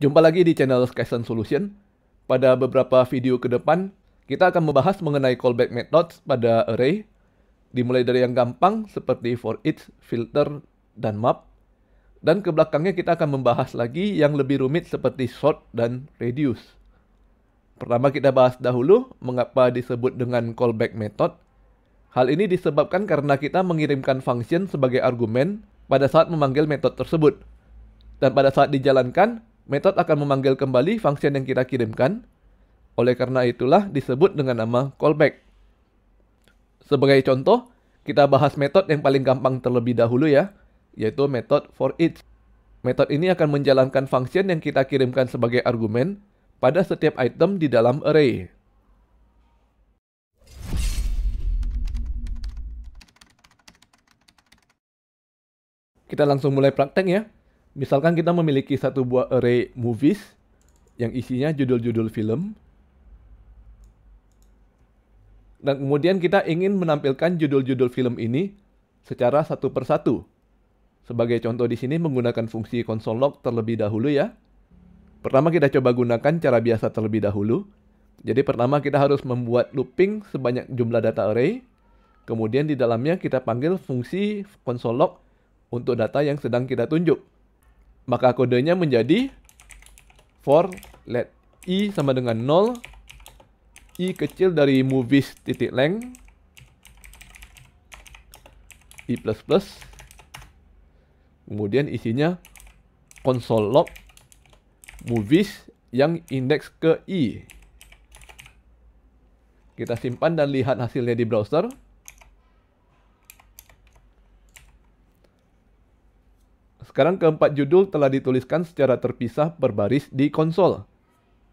Jumpa lagi di channel Skyson Solution. Pada beberapa video ke depan, kita akan membahas mengenai callback methods pada array, dimulai dari yang gampang seperti for each, filter, dan map, dan ke belakangnya kita akan membahas lagi yang lebih rumit seperti sort dan reduce. Pertama kita bahas dahulu mengapa disebut dengan callback method. Hal ini disebabkan karena kita mengirimkan function sebagai argumen pada saat memanggil method tersebut. Dan pada saat dijalankan, method akan memanggil kembali function yang kita kirimkan. Oleh karena itulah disebut dengan nama callback. Sebagai contoh, kita bahas method yang paling gampang terlebih dahulu ya, yaitu method for each. Method ini akan menjalankan function yang kita kirimkan sebagai argumen pada setiap item di dalam array. Kita langsung mulai praktek ya misalkan kita memiliki satu buah array movies yang isinya judul-judul film. Dan kemudian kita ingin menampilkan judul-judul film ini secara satu persatu. Sebagai contoh di sini menggunakan fungsi console log terlebih dahulu ya. Pertama kita coba gunakan cara biasa terlebih dahulu. Jadi pertama kita harus membuat looping sebanyak jumlah data array. Kemudian di dalamnya kita panggil fungsi console log untuk data yang sedang kita tunjuk maka kodenya menjadi for let i sama dengan 0 i kecil dari movies titik length i++ kemudian isinya console log movies yang indeks ke i kita simpan dan lihat hasilnya di browser Sekarang keempat judul telah dituliskan secara terpisah berbaris di konsol.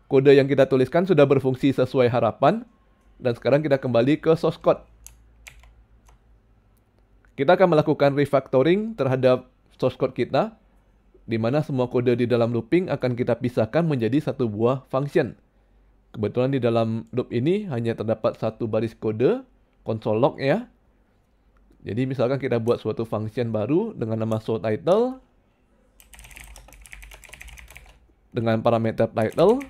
Kode yang kita tuliskan sudah berfungsi sesuai harapan, dan sekarang kita kembali ke source code. Kita akan melakukan refactoring terhadap source code kita, di mana semua kode di dalam looping akan kita pisahkan menjadi satu buah function. Kebetulan di dalam loop ini hanya terdapat satu baris kode, console log ya. Jadi misalkan kita buat suatu function baru dengan nama show title, dengan parameter title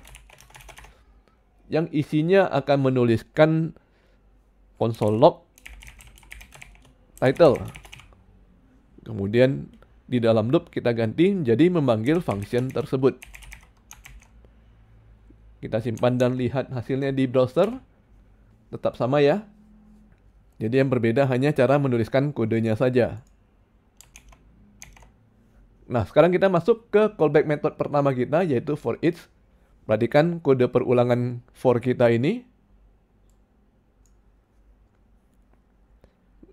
yang isinya akan menuliskan console log title. Kemudian di dalam loop kita ganti menjadi memanggil function tersebut. Kita simpan dan lihat hasilnya di browser. Tetap sama ya. Jadi yang berbeda hanya cara menuliskan kodenya saja. Nah, sekarang kita masuk ke callback method pertama kita, yaitu for each. Perhatikan kode perulangan for kita ini.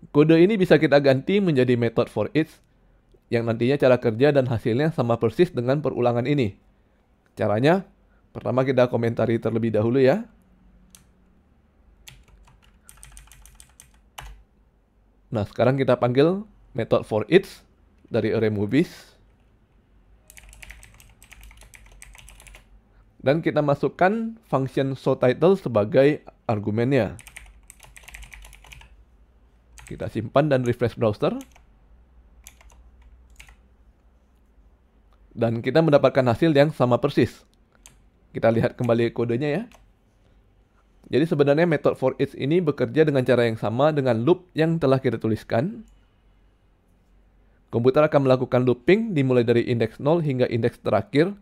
Kode ini bisa kita ganti menjadi method for each, yang nantinya cara kerja dan hasilnya sama persis dengan perulangan ini. Caranya, pertama kita komentari terlebih dahulu ya. Nah, sekarang kita panggil method for each dari array movies. Dan kita masukkan function show title sebagai argumennya. Kita simpan dan refresh browser. Dan kita mendapatkan hasil yang sama persis. Kita lihat kembali kodenya ya. Jadi sebenarnya method for each ini bekerja dengan cara yang sama dengan loop yang telah kita tuliskan. Komputer akan melakukan looping dimulai dari indeks 0 hingga indeks terakhir.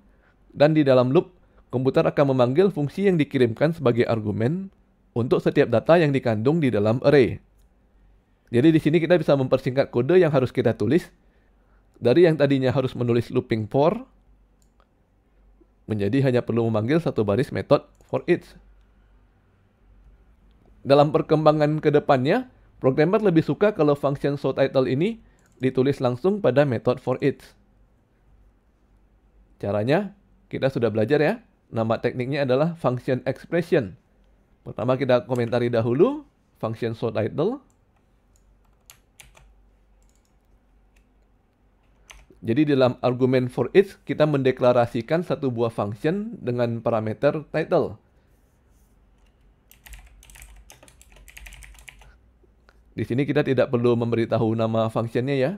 Dan di dalam loop, komputer akan memanggil fungsi yang dikirimkan sebagai argumen untuk setiap data yang dikandung di dalam array. Jadi di sini kita bisa mempersingkat kode yang harus kita tulis dari yang tadinya harus menulis looping for menjadi hanya perlu memanggil satu baris metode for each. Dalam perkembangan ke depannya, programmer lebih suka kalau function show title ini ditulis langsung pada metode for each. Caranya, kita sudah belajar ya. Nama tekniknya adalah function expression. Pertama kita komentari dahulu function sort title. Jadi dalam argument for each kita mendeklarasikan satu buah function dengan parameter title. Di sini kita tidak perlu memberitahu nama functionnya ya.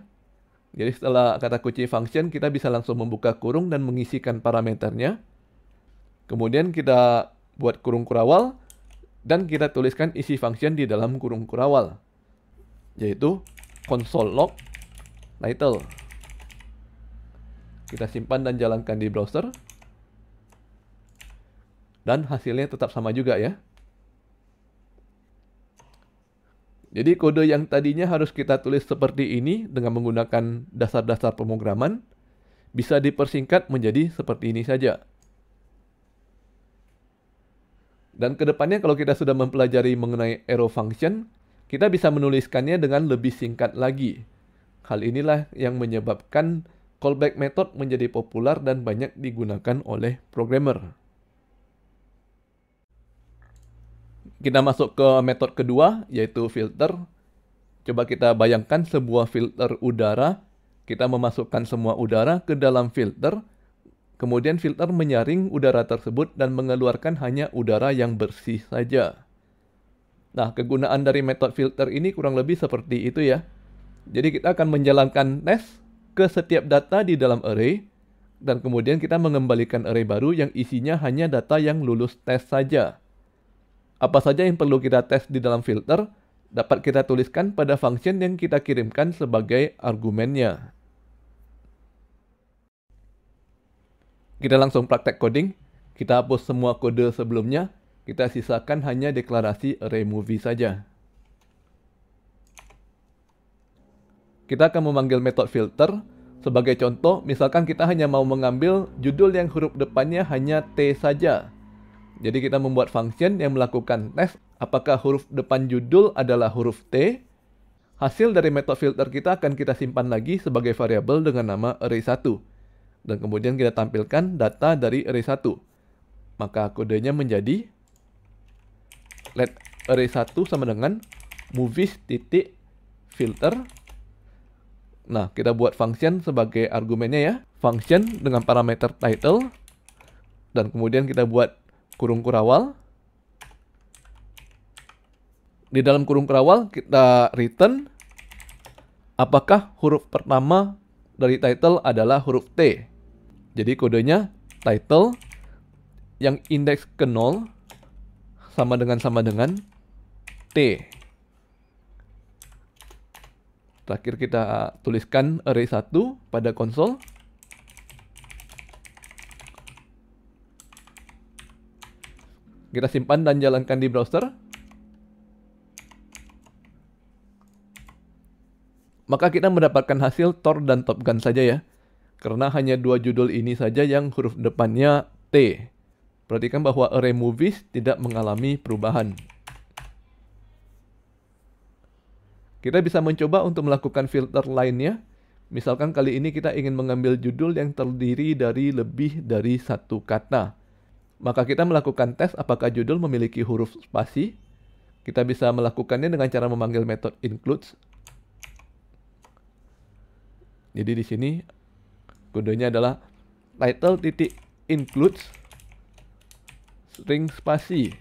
Jadi setelah kata kunci function kita bisa langsung membuka kurung dan mengisikan parameternya. Kemudian kita buat kurung kurawal dan kita tuliskan isi function di dalam kurung kurawal yaitu console log title. Kita simpan dan jalankan di browser. Dan hasilnya tetap sama juga ya. Jadi kode yang tadinya harus kita tulis seperti ini dengan menggunakan dasar-dasar pemrograman bisa dipersingkat menjadi seperti ini saja. Dan kedepannya kalau kita sudah mempelajari mengenai arrow function, kita bisa menuliskannya dengan lebih singkat lagi. Hal inilah yang menyebabkan callback method menjadi populer dan banyak digunakan oleh programmer. Kita masuk ke metode kedua, yaitu filter. Coba kita bayangkan sebuah filter udara. Kita memasukkan semua udara ke dalam filter, Kemudian filter menyaring udara tersebut dan mengeluarkan hanya udara yang bersih saja. Nah, kegunaan dari metode filter ini kurang lebih seperti itu ya. Jadi kita akan menjalankan tes ke setiap data di dalam array, dan kemudian kita mengembalikan array baru yang isinya hanya data yang lulus tes saja. Apa saja yang perlu kita tes di dalam filter, dapat kita tuliskan pada function yang kita kirimkan sebagai argumennya. Kita langsung praktek coding. Kita hapus semua kode sebelumnya. Kita sisakan hanya deklarasi array movie saja. Kita akan memanggil metode filter. Sebagai contoh, misalkan kita hanya mau mengambil judul yang huruf depannya hanya T saja. Jadi kita membuat function yang melakukan tes apakah huruf depan judul adalah huruf T. Hasil dari metode filter kita akan kita simpan lagi sebagai variabel dengan nama array1. Dan kemudian kita tampilkan data dari array 1. Maka kodenya menjadi let array 1 sama dengan movies titik filter. Nah, kita buat function sebagai argumennya ya. Function dengan parameter title. Dan kemudian kita buat kurung kurawal. Di dalam kurung kurawal kita return apakah huruf pertama dari title adalah huruf T. Jadi kodenya title yang indeks ke 0 sama dengan sama dengan T. Terakhir kita tuliskan array 1 pada konsol. Kita simpan dan jalankan di browser. Maka kita mendapatkan hasil Tor dan Top Gun saja ya. Karena hanya dua judul ini saja yang huruf depannya T. Perhatikan bahwa array movies tidak mengalami perubahan. Kita bisa mencoba untuk melakukan filter lainnya. Misalkan kali ini kita ingin mengambil judul yang terdiri dari lebih dari satu kata. Maka kita melakukan tes apakah judul memiliki huruf spasi. Kita bisa melakukannya dengan cara memanggil metode includes. Jadi di sini kodenya adalah title titik includes string spasi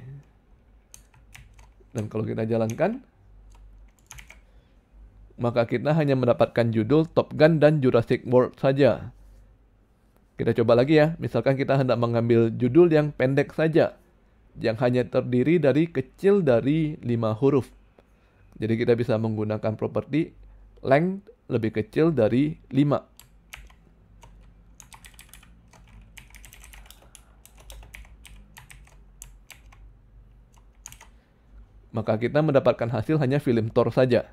dan kalau kita jalankan maka kita hanya mendapatkan judul Top Gun dan Jurassic World saja. Kita coba lagi ya, misalkan kita hendak mengambil judul yang pendek saja, yang hanya terdiri dari kecil dari 5 huruf. Jadi kita bisa menggunakan properti length lebih kecil dari 5. maka kita mendapatkan hasil hanya film Thor saja.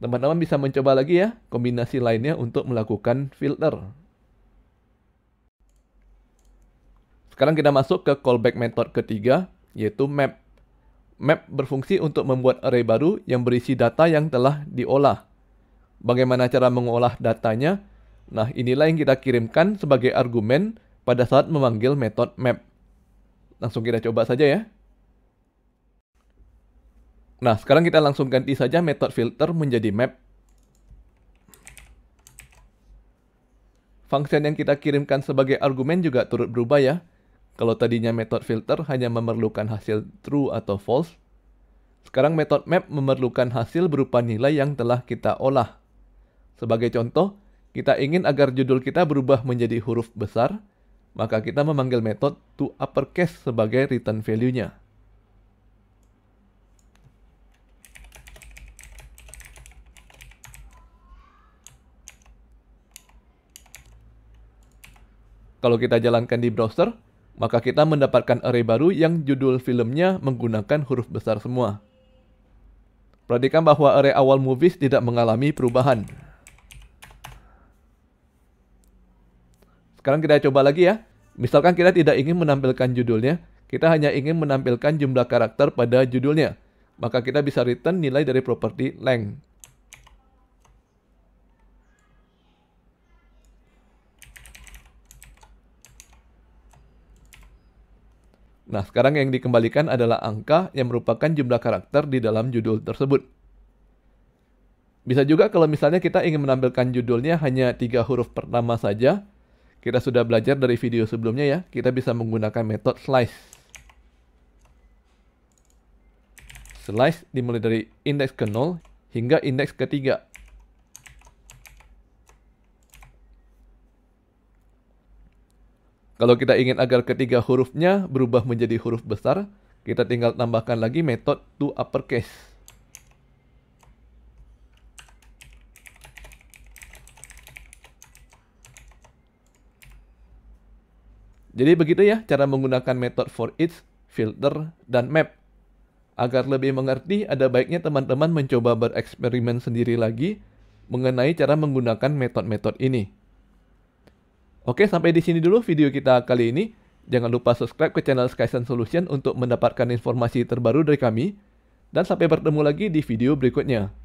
Teman-teman bisa mencoba lagi ya kombinasi lainnya untuk melakukan filter. Sekarang kita masuk ke callback method ketiga, yaitu map. Map berfungsi untuk membuat array baru yang berisi data yang telah diolah. Bagaimana cara mengolah datanya? Nah, inilah yang kita kirimkan sebagai argumen pada saat memanggil metode map. Langsung kita coba saja ya. Nah, sekarang kita langsung ganti saja metode filter menjadi map. Function yang kita kirimkan sebagai argumen juga turut berubah ya. Kalau tadinya metode filter hanya memerlukan hasil true atau false, sekarang metode map memerlukan hasil berupa nilai yang telah kita olah. Sebagai contoh, kita ingin agar judul kita berubah menjadi huruf besar, maka kita memanggil metode to uppercase sebagai return value-nya. Kalau kita jalankan di browser, maka kita mendapatkan array baru yang judul filmnya menggunakan huruf besar semua. Perhatikan bahwa array awal movies tidak mengalami perubahan. Sekarang kita coba lagi ya. Misalkan kita tidak ingin menampilkan judulnya, kita hanya ingin menampilkan jumlah karakter pada judulnya. Maka kita bisa return nilai dari properti length. Nah, sekarang yang dikembalikan adalah angka yang merupakan jumlah karakter di dalam judul tersebut. Bisa juga kalau misalnya kita ingin menampilkan judulnya hanya tiga huruf pertama saja, kita sudah belajar dari video sebelumnya ya, kita bisa menggunakan metode slice. Slice dimulai dari indeks ke 0 hingga indeks ketiga. Kalau kita ingin agar ketiga hurufnya berubah menjadi huruf besar, kita tinggal tambahkan lagi metode to uppercase. Jadi begitu ya cara menggunakan metode for each, filter, dan map. Agar lebih mengerti, ada baiknya teman-teman mencoba bereksperimen sendiri lagi mengenai cara menggunakan metode-metode ini. Oke, sampai di sini dulu video kita kali ini. Jangan lupa subscribe ke channel Skysan Solution untuk mendapatkan informasi terbaru dari kami. Dan sampai bertemu lagi di video berikutnya.